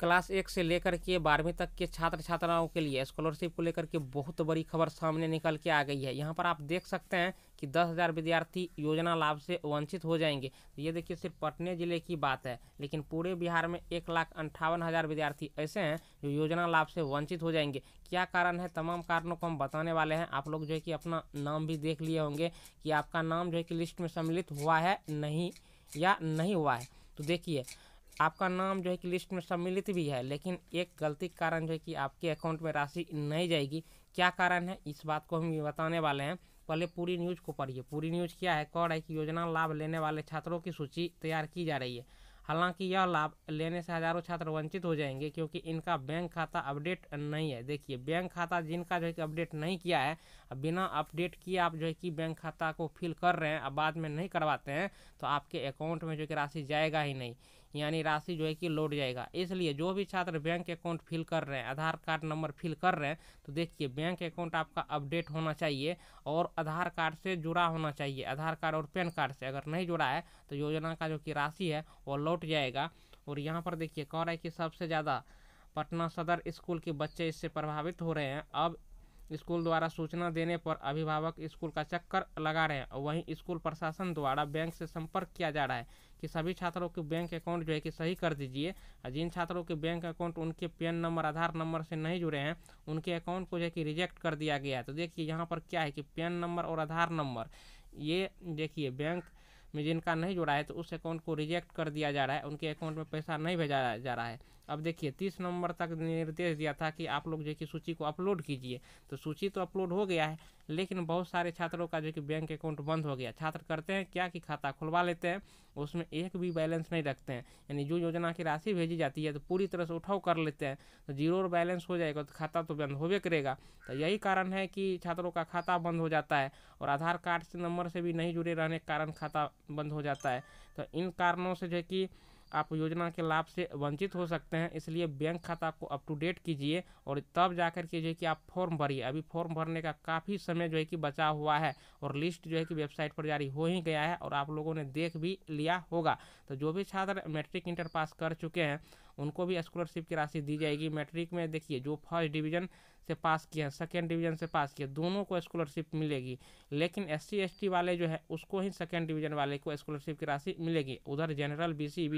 class एक से लेकर के बारहवीं तक के छात्र छात्राओं के लिए स्कॉलरशिप को लेकर के बहुत बड़ी खबर सामने निकल के आ गई है यहाँ पर आप देख सकते हैं कि दस हज़ार विद्यार्थी योजना लाभ से वंचित हो जाएंगे तो ये देखिए सिर्फ पटने ज़िले की बात है लेकिन पूरे बिहार में एक लाख अंठावन हज़ार विद्यार्थी ऐसे हैं जो योजना लाभ से वंचित हो जाएंगे क्या कारण है तमाम कारणों को हम बताने वाले हैं आप लोग जो है कि अपना नाम भी देख लिए होंगे कि आपका नाम जो है कि लिस्ट में सम्मिलित हुआ है नहीं या नहीं हुआ है तो देखिए आपका नाम जो है कि लिस्ट में सम्मिलित भी है लेकिन एक गलती के कारण जो है कि आपके अकाउंट में राशि नहीं जाएगी क्या कारण है इस बात को हम ये बताने वाले हैं पहले पूरी न्यूज़ को पढ़िए पूरी न्यूज़ क्या है कौन है कि योजना लाभ लेने वाले छात्रों की सूची तैयार की जा रही है हालांकि यह लाभ लेने से हजारों छात्र वंचित हो जाएंगे क्योंकि इनका बैंक खाता अपडेट नहीं है देखिए बैंक खाता जिनका जो है कि अपडेट नहीं किया है बिना अपडेट किए आप जो है कि बैंक खाता को फिल कर रहे हैं अब बाद में नहीं करवाते हैं तो आपके अकाउंट में जो कि राशि जाएगा ही नहीं यानी राशि जो है कि लौट जाएगा इसलिए जो भी छात्र बैंक अकाउंट फिल कर रहे हैं आधार कार्ड नंबर फिल कर रहे हैं तो देखिए बैंक अकाउंट आपका अपडेट होना चाहिए और आधार कार्ड से जुड़ा होना चाहिए आधार कार्ड और पैन कार्ड से अगर नहीं जुड़ा है तो योजना का जो कि राशि है वो लौट जाएगा और यहाँ पर देखिए कह रहा है कि सबसे ज़्यादा पटना सदर स्कूल के बच्चे इससे प्रभावित हो रहे हैं अब स्कूल द्वारा सूचना देने पर अभिभावक स्कूल का चक्कर लगा रहे हैं वहीं स्कूल प्रशासन द्वारा बैंक से संपर्क किया जा रहा है कि सभी छात्रों के बैंक अकाउंट जो है कि सही कर दीजिए जिन छात्रों के बैंक अकाउंट उनके पेन नंबर आधार नंबर से नहीं जुड़े हैं उनके अकाउंट को जो है कि रिजेक्ट कर दिया गया है तो देखिए यहाँ पर क्या है कि पेन नंबर और आधार नंबर ये देखिए बैंक में जिनका नहीं जुड़ा है तो उस अकाउंट को रिजेक्ट कर दिया जा रहा है उनके अकाउंट में पैसा नहीं भेजा जा रहा है अब देखिए तीस नवंबर तक निर्देश दिया था कि आप लोग जो कि सूची को अपलोड कीजिए तो सूची तो अपलोड हो गया है लेकिन बहुत सारे छात्रों का जो कि बैंक अकाउंट बंद हो गया छात्र करते हैं क्या कि खाता खुलवा लेते हैं उसमें एक भी बैलेंस नहीं रखते हैं यानी जो योजना की राशि भेजी जाती है तो पूरी तरह से उठाव कर लेते हैं तो जीरो और बैलेंस हो जाएगा तो खाता तो बंद होबे करेगा तो यही कारण है कि छात्रों का खाता बंद हो जाता है और आधार कार्ड से नंबर से भी नहीं जुड़े रहने के कारण खाता बंद हो जाता है तो इन कारणों से जो है कि आप योजना के लाभ से वंचित हो सकते हैं इसलिए बैंक खाता को अप टू डेट कीजिए और तब जाकर के जो है कि आप फॉर्म भरिए अभी फॉर्म भरने का काफ़ी समय जो है कि बचा हुआ है और लिस्ट जो है कि वेबसाइट पर जारी हो ही गया है और आप लोगों ने देख भी लिया होगा तो जो भी छात्र मैट्रिक इंटर पास कर चुके हैं उनको भी स्कॉलरशिप की राशि दी जाएगी मैट्रिक में देखिए जो फर्स्ट डिवीज़न से पास किए हैं सेकेंड डिवीज़न से पास किए दोनों को स्कॉलरशिप मिलेगी लेकिन एस सी वाले जो है उसको ही सेकेंड डिवीज़न वाले को स्कॉलरशिप की राशि मिलेगी उधर जनरल बी सी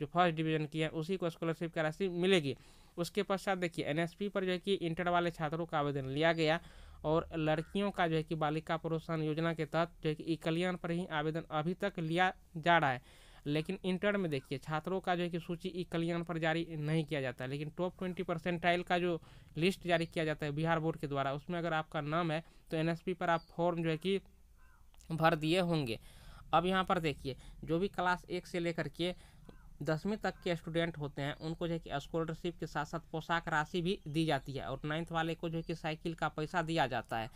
जो फर्स्ट डिवीज़न की है उसी को स्कॉलरशिप की राशि मिलेगी उसके पश्चात देखिए एनएसपी पर जो है कि इंटर वाले छात्रों का आवेदन लिया गया और लड़कियों का जो है कि बालिका प्रोत्साहन योजना के तहत जो है कि ई कल्याण पर ही आवेदन अभी तक लिया जा रहा है लेकिन इंटर में देखिए छात्रों का जो है कि सूची ई कल्याण पर जारी नहीं किया जाता है लेकिन टॉप ट्वेंटी परसेंटाइल का जो लिस्ट जारी किया जाता है बिहार बोर्ड के द्वारा उसमें अगर आपका नाम है तो एन पर आप फॉर्म जो है कि भर दिए होंगे अब यहाँ पर देखिए जो भी क्लास एक से लेकर के दसवीं तक के स्टूडेंट होते हैं उनको जो है कि स्कॉलरशिप के साथ साथ पोशाक राशि भी दी जाती है और नाइन्थ वाले को जो है कि साइकिल का पैसा दिया जाता है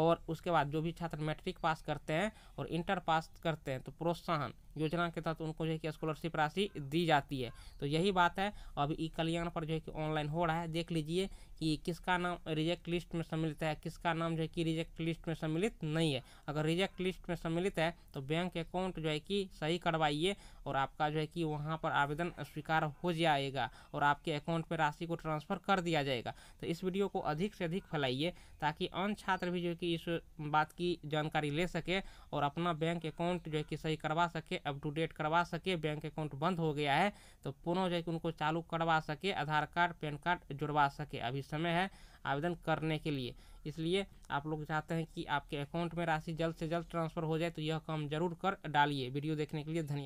और उसके बाद जो भी छात्र मैट्रिक पास करते हैं और इंटर पास करते हैं तो प्रोत्साहन योजना के तहत उनको जो है कि स्कॉलरशिप राशि दी जाती है तो यही बात है अभी ई कल्याण पर जो है कि ऑनलाइन हो रहा है देख लीजिए कि किसका नाम रिजेक्ट लिस्ट में सम्मिलित है किसका नाम जो है कि रिजेक्ट लिस्ट में सम्मिलित नहीं है अगर रिजेक्ट लिस्ट में सम्मिलित है तो बैंक अकाउंट जो है कि सही करवाइए और आपका जो है कि वहाँ पर आवेदन स्वीकार हो जाएगा और आपके अकाउंट में राशि को ट्रांसफ़र कर दिया जाएगा तो इस वीडियो को अधिक से अधिक फैलाइए ताकि अन्य छात्र भी जो है कि इस बात की जानकारी ले सके और अपना बैंक अकाउंट जो है कि सही करवा सके अप टू डेट करवा सके बैंक अकाउंट बंद हो गया है तो पुनः जो कि उनको चालू करवा सके आधार कार्ड पैन कार्ड जुड़वा सके अभी समय है आवेदन करने के लिए इसलिए आप लोग चाहते हैं कि आपके अकाउंट में राशि जल्द से जल्द ट्रांसफर हो जाए तो यह काम जरूर कर डालिए वीडियो देखने के लिए धन्यवाद